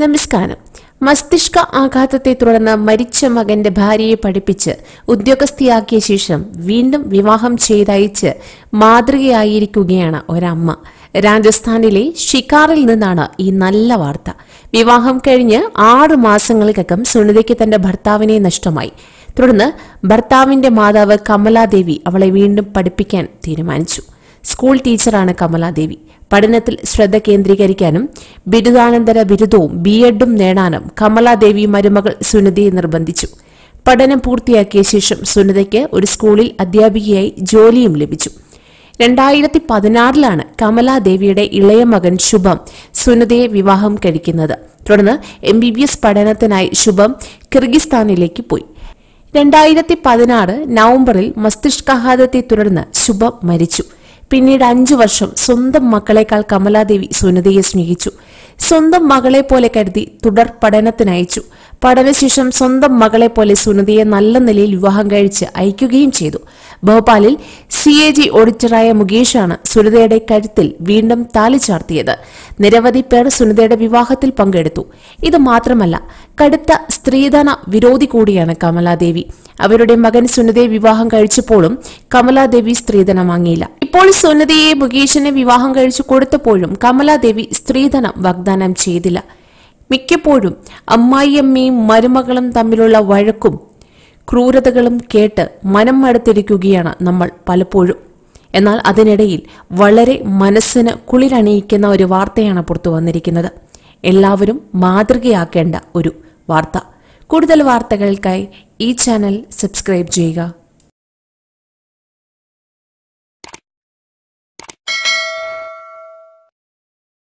നമസ്കാരം മസ്തിഷ്ക ആഘാതത്തെ തുടർന്ന് മരിച്ച മകന്റെ ഭാര്യയെ പഠിപ്പിച്ച് ഉദ്യോഗസ്ഥയാക്കിയ ശേഷം വീണ്ടും വിവാഹം ചെയ്തയച്ച് മാതൃകയായിരിക്കുകയാണ് ഒരമ്മ രാജസ്ഥാനിലെ ഷിക്കാറിൽ നിന്നാണ് ഈ നല്ല വാർത്ത വിവാഹം കഴിഞ്ഞ് ആറ് മാസങ്ങൾക്കകം സുനിതയ്ക്ക് തന്റെ ഭർത്താവിനെ നഷ്ടമായി തുടർന്ന് ഭർത്താവിന്റെ മാതാവ് കമലാദേവി അവളെ വീണ്ടും പഠിപ്പിക്കാൻ തീരുമാനിച്ചു സ്കൂൾ ടീച്ചറാണ് കമലാദേവി പഠനത്തിൽ ശ്രദ്ധ കേന്ദ്രീകരിക്കാനും ബിരുദാനന്തര ബിരുദവും ബി എഡും നേടാനും കമലാദേവി മരുമകൾ സുനിതയെ നിർബന്ധിച്ചു പഠനം പൂർത്തിയാക്കിയ ശേഷം സുനിതയ്ക്ക് ഒരു സ്കൂളിൽ അധ്യാപികയായി ജോലിയും ലഭിച്ചു രണ്ടായിരത്തി പതിനാറിലാണ് കമലാദേവിയുടെ ഇളയ മകൻ ശുഭം സുനിതയെ വിവാഹം കഴിക്കുന്നത് തുടർന്ന് എം ബി ബി എസ് പഠനത്തിനായി ശുഭം കിർഗിസ്ഥാനിലേക്ക് പോയി രണ്ടായിരത്തി പതിനാറ് നവംബറിൽ മസ്തിഷ്കാഘാതത്തെ തുടർന്ന് ശുഭം മരിച്ചു പിന്നീട് അഞ്ചു വർഷം സ്വന്തം മക്കളെക്കാൾ കമലാദേവി സുനിതയെ സ്നേഹിച്ചു സ്വന്തം മകളെ പോലെ കരുതി തുടർ പഠനത്തിനയച്ചു പഠനശേഷം സ്വന്തം മകളെ പോലെ സുനിതയെ നല്ല നിലയിൽ വിവാഹം കഴിച്ച് അയക്കുകയും ചെയ്തു ഭോപ്പാലിൽ സി എ ജി ഓഡിറ്ററായ മുകേഷാണ് സുനിതയുടെ കരുത്തിൽ വീണ്ടും താലി ചാർത്തിയത് നിരവധി പേർ സുനിതയുടെ വിവാഹത്തിൽ പങ്കെടുത്തു ഇത് മാത്രമല്ല കടുത്ത സ്ത്രീധന വിരോധി കൂടിയാണ് കമലാദേവി അവരുടെ മകൻ സുനിതയെ വിവാഹം കഴിച്ചപ്പോഴും കമലാദേവി സ്ത്രീധനം വാങ്ങിയില്ല ഇപ്പോൾ സുനിതയെ മുകേഷിനെ വിവാഹം കഴിച്ചു കൊടുത്തപ്പോഴും കമലാദേവി സ്ത്രീധനം വാഗ്ദാനം ചെയ്തില്ല മിക്കപ്പോഴും അമ്മായിയമ്മയും മരുമകളും തമ്മിലുള്ള വഴക്കും ക്രൂരതകളും കേട്ട് മനം മടുത്തിരിക്കുകയാണ് നമ്മൾ പലപ്പോഴും എന്നാൽ അതിനിടയിൽ വളരെ മനസ്സിന് കുളിരണിയിക്കുന്ന ഒരു വാർത്തയാണ് പുറത്തു വന്നിരിക്കുന്നത് എല്ലാവരും മാതൃകയാക്കേണ്ട ഒരു വാർത്ത കൂടുതൽ വാർത്തകൾക്കായി ഈ ചാനൽ സബ്സ്ക്രൈബ് ചെയ്യുക